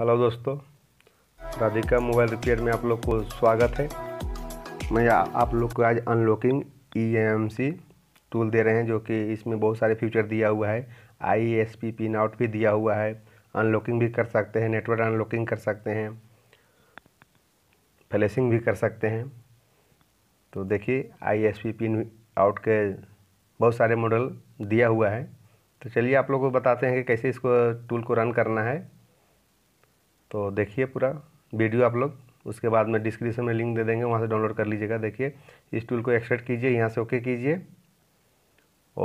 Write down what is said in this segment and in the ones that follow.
hello दोस्तों Radhika mobile repair में आप लोग को स्वागत है मैं आप लोग को आज अनलॉकिंग ई टूल दे रहे हैं जो कि इसमें बहुत सारे फीचर दिया हुआ है I S P pin out भी दिया हुआ है अनलॉकिंग भी कर सकते हैं नेटवर्क अनलॉकिंग कर सकते हैं फ्लैशिंग भी कर सकते हैं तो देखिए I S P pin out के बहुत सारे मॉडल दिया हुआ है तो चलिए आप लोग को बताते हैं कि कैसे इसको टूल को रन करना है तो देखिए पूरा वीडियो आप लोग उसके बाद में डिस्क्रिप्शन में लिंक दे देंगे वहाँ से डाउनलोड कर लीजिएगा देखिए इस टूल को एक्सेप्ट कीजिए यहाँ से ओके कीजिए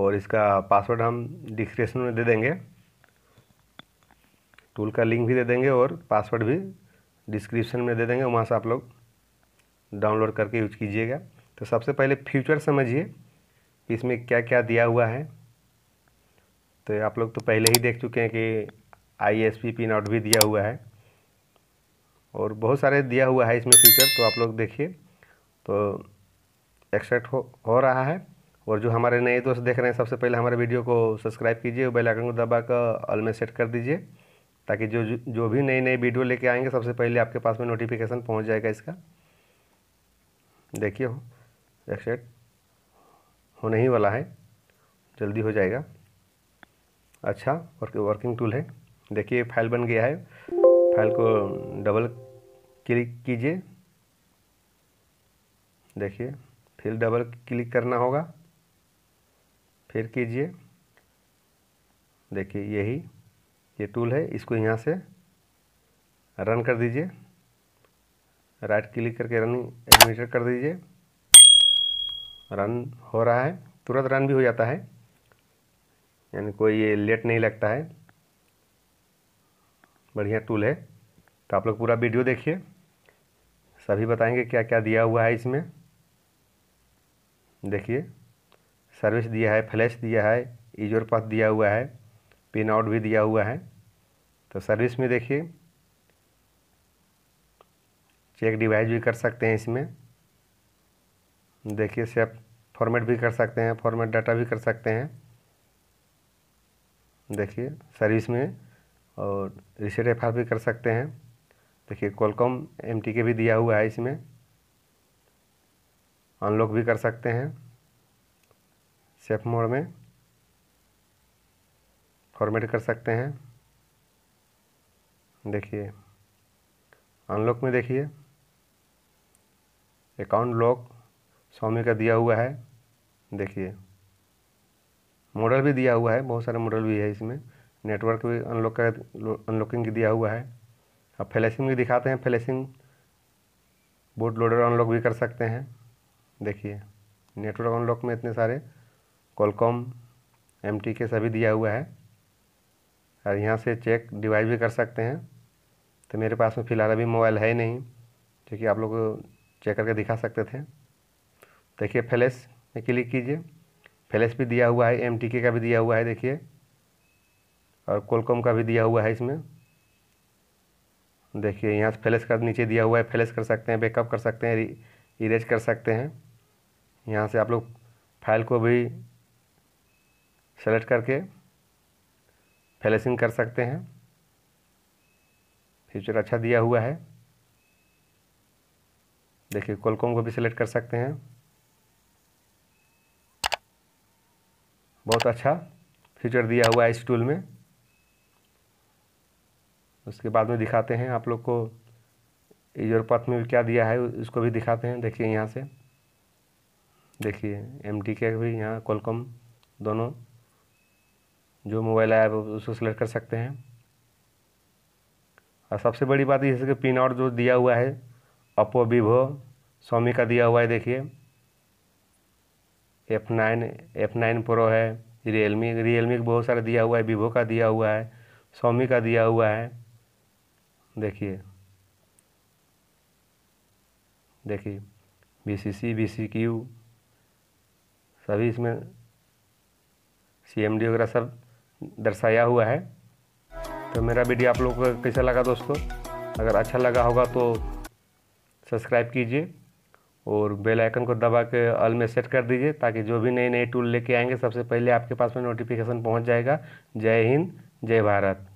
और इसका पासवर्ड हम डिस्क्रिप्शन में दे देंगे टूल का लिंक भी दे देंगे और पासवर्ड भी डिस्क्रिप्शन में दे देंगे वहाँ से आप लोग डाउनलोड करके यूज कीजिएगा तो सबसे पहले फ्यूचर समझिए इसमें क्या क्या दिया हुआ है तो आप लोग तो पहले ही देख चुके हैं कि I S P pin out भी दिया हुआ है और बहुत सारे दिया हुआ है इसमें फीचर तो आप लोग देखिए तो एक्सेप्ट हो हो रहा है और जो हमारे नए दोस्त देख रहे हैं सबसे पहले हमारे वीडियो को सब्सक्राइब कीजिए और बेल आइकन को दबा कर ऑल में सेट कर दीजिए ताकि जो जो भी नई नई वीडियो लेके आएंगे सबसे पहले आपके पास में नोटिफिकेशन पहुंच जाएगा इसका देखिए हो एक्सेट होने ही वाला है जल्दी हो जाएगा अच्छा वर्किंग टूल है देखिए फाइल बन गया है फाइल को डबल क्लिक कीजिए देखिए फिर डबल क्लिक करना होगा फिर कीजिए देखिए यही ये टूल है इसको यहाँ से रन कर दीजिए राइट क्लिक करके रन एडमिटर कर दीजिए रन हो रहा है तुरंत रन भी हो जाता है यानी कोई ये लेट नहीं लगता है बढ़िया टूल है तो आप लोग पूरा वीडियो देखिए सभी बताएंगे क्या क्या दिया हुआ है इसमें देखिए सर्विस दिया है फ्लैश दिया है ईजोर पथ दिया हुआ है पिन आउट भी दिया हुआ है तो सर्विस में देखिए चेक डिवाइस भी कर सकते हैं इसमें देखिए सेफ फॉर्मेट भी कर सकते हैं फॉर्मेट डाटा भी कर सकते हैं देखिए सर्विस में और रिसेट एफ भी कर सकते हैं देखिए कॉलकॉम एम टी के भी दिया हुआ है इसमें अनलॉक भी कर सकते हैं सेफ मोड में फॉर्मेट कर सकते हैं देखिए अनलॉक में देखिए अकाउंट लॉक स्वामी का दिया हुआ है देखिए मॉडल भी दिया हुआ है बहुत सारे मॉडल भी है इसमें नेटवर्क भी अनलॉक का अनलॉकिंग दिया हुआ है अब फ्लैशिंग भी दिखाते हैं फ्लैशिंग बूट लोडर अनलॉक भी कर सकते हैं देखिए नेटवर्क अनलॉक में इतने सारे कॉलकॉम एम के सभी दिया हुआ है और यहाँ से चेक डिवाइस भी कर सकते हैं तो मेरे पास में फ़िलहाल अभी मोबाइल है ही नहीं क्योंकि आप लोग चेक करके दिखा सकते थे देखिए फ्लैश में क्लिक कीजिए फ्लैश भी दिया हुआ है एम का भी दिया हुआ है देखिए और कोलकॉम का भी दिया हुआ है इसमें देखिए यहाँ से फ्लैश कर नीचे दिया हुआ है फ्लैश कर सकते हैं बैकअप कर सकते हैं इरेज कर सकते हैं यहाँ से आप लोग फाइल को भी सेलेक्ट करके फ्लैशिंग कर सकते हैं फ्यूचर अच्छा दिया हुआ है देखिए कोलकॉम को भी सेलेक्ट कर सकते हैं बहुत अच्छा फीचर दिया हुआ है इस टूल में उसके बाद में दिखाते हैं आप लोग को ईजर पथ में क्या दिया है उसको भी दिखाते हैं देखिए यहाँ से देखिए एम टी के भी यहाँ कोलकम दोनों जो मोबाइल आया उसको सेलेक्ट कर सकते हैं और सबसे बड़ी बात जैसे कि पिन आउट जो दिया हुआ है ओप्पो वीवो सोमी का दिया हुआ है देखिए F nine F nine pro है रियलमी रियलमी का बहुत सारा दिया हुआ है वीवो का दिया हुआ है सोमी का दिया हुआ है देखिए देखिए B C C B C Q सभी इसमें सी एम डी वगैरह सब दर्शाया हुआ है तो मेरा वीडियो आप लोगों को कैसा लगा दोस्तों अगर अच्छा लगा होगा तो सब्सक्राइब कीजिए और बेल आइकन को दबा के ऑल में सेट कर दीजिए ताकि जो भी नए नए टूल लेके आएंगे सबसे पहले आपके पास में नोटिफिकेशन पहुंच जाएगा जय हिंद जय भारत